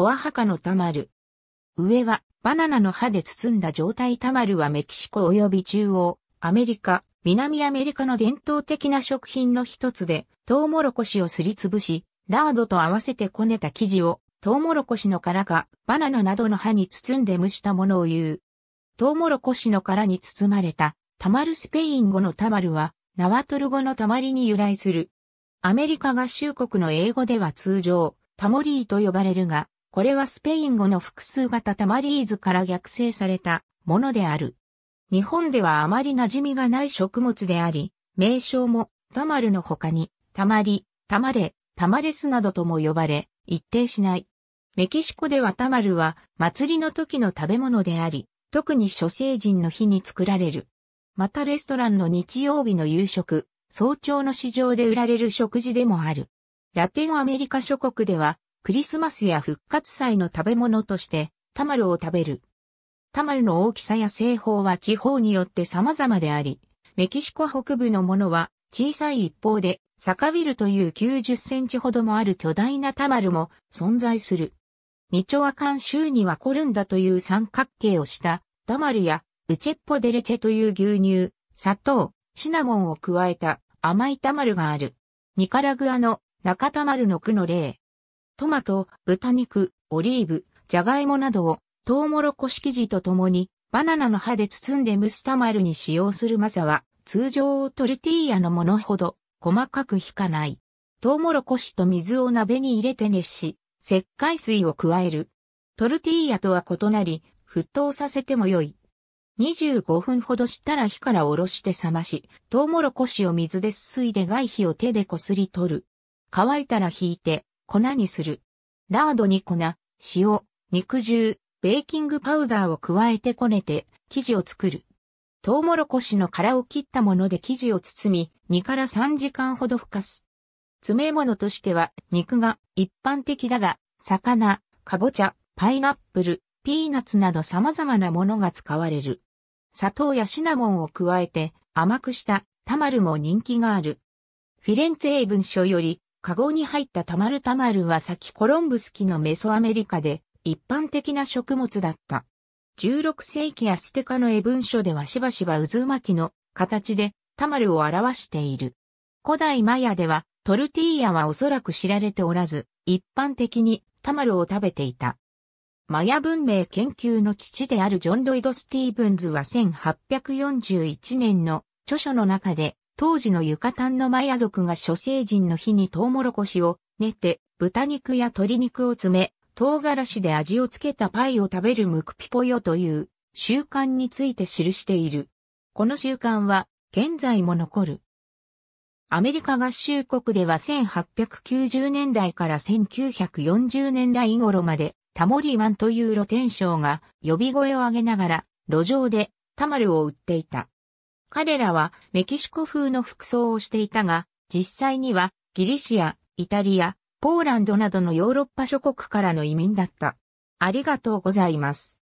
オアハカのタマル。上はバナナの葉で包んだ状態タマルはメキシコ及び中央、アメリカ、南アメリカの伝統的な食品の一つで、トウモロコシをすりつぶし、ラードと合わせてこねた生地を、トウモロコシの殻か、バナナなどの葉に包んで蒸したものを言う。トウモロコシの殻に包まれた、タマルスペイン語のタマルは、ナワトル語のタマリに由来する。アメリカ合衆国の英語では通常、タモリーと呼ばれるが、これはスペイン語の複数型タマリーズから逆生されたものである。日本ではあまり馴染みがない食物であり、名称もタマルの他に、タマリ、タマレ、タマレスなどとも呼ばれ、一定しない。メキシコではタマルは祭りの時の食べ物であり、特に諸星人の日に作られる。またレストランの日曜日の夕食、早朝の市場で売られる食事でもある。ラテンアメリカ諸国ではクリスマスや復活祭の食べ物としてタマルを食べる。タマルの大きさや製法は地方によって様々であり、メキシコ北部のものは小さい一方で、サカビルという90センチほどもある巨大なタマルも存在する。ミチョアカン州にはコルンダという三角形をしたタマルやウチェッポデレチェという牛乳、砂糖、シナモンを加えた甘いタマルがある。ニカラグアの中タマルの区の例。トマト、豚肉、オリーブ、ジャガイモなどをトウモロコシ生地とともにバナナの葉で包んで蒸すタマルに使用するマサは通常トルティーヤのものほど細かく引かない。トウモロコシと水を鍋に入れて熱し、石灰水を加える。トルティーヤとは異なり、沸騰させても良い。25分ほどしたら火からおろして冷まし、トウモロコシを水ですすいで外皮を手でこすり取る。乾いたら引いて、粉にする。ラードに粉、塩、肉汁、ベーキングパウダーを加えてこねて、生地を作る。トウモロコシの殻を切ったもので生地を包み、2から3時間ほどふかす。詰め物としては、肉が一般的だが、魚、かぼちゃ、パイナップル、ピーナッツなど様々なものが使われる。砂糖やシナモンを加えて甘くしたタマルも人気がある。フィレンツェ英文書よりカゴに入ったタマルタマルは先コロンブス期のメソアメリカで一般的な食物だった。16世紀アステカの絵文書ではしばしば渦巻きの形でタマルを表している。古代マヤではトルティーヤはおそらく知られておらず、一般的にタマルを食べていた。マヤ文明研究の父であるジョン・ロイド・スティーブンズは1841年の著書の中で当時のユカタンのマヤ族が諸星人の日にトウモロコシを練って豚肉や鶏肉を詰め、唐辛子で味をつけたパイを食べるムクピポヨという習慣について記している。この習慣は現在も残る。アメリカ合衆国では1890年代から1940年代頃までタモリワンという露天商が呼び声を上げながら路上でタマルを売っていた。彼らはメキシコ風の服装をしていたが、実際にはギリシア、イタリア、ポーランドなどのヨーロッパ諸国からの移民だった。ありがとうございます。